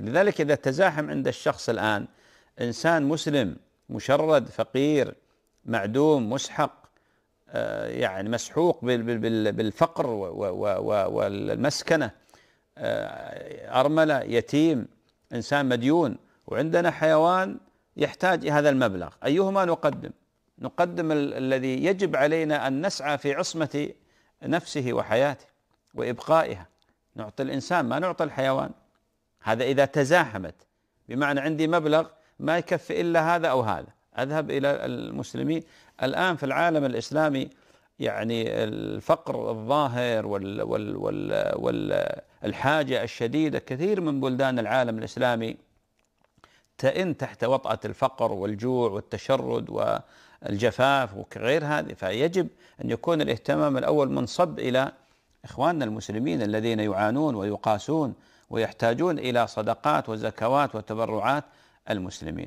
لذلك إذا تزاحم عند الشخص الآن إنسان مسلم مشرد فقير معدوم مسحق آه، يعني مسحوق بالفقر والمسكنة آه، أرملة يتيم إنسان مديون وعندنا حيوان يحتاج هذا المبلغ أيهما نقدم نقدم الذي يجب علينا أن نسعى في عصمة نفسه وحياته وإبقائها نعطي الإنسان ما نعطي الحيوان هذا إذا تزاحمت بمعنى عندي مبلغ ما يكفي إلا هذا أو هذا أذهب إلى المسلمين الآن في العالم الإسلامي يعني الفقر الظاهر وال وال وال والحاجة الشديدة كثير من بلدان العالم الإسلامي تئن تحت وطأة الفقر والجوع والتشرد والجفاف وغير هذه فيجب أن يكون الاهتمام الأول منصب إلى إخواننا المسلمين الذين يعانون ويقاسون ويحتاجون إلى صدقات وزكوات وتبرعات المسلمين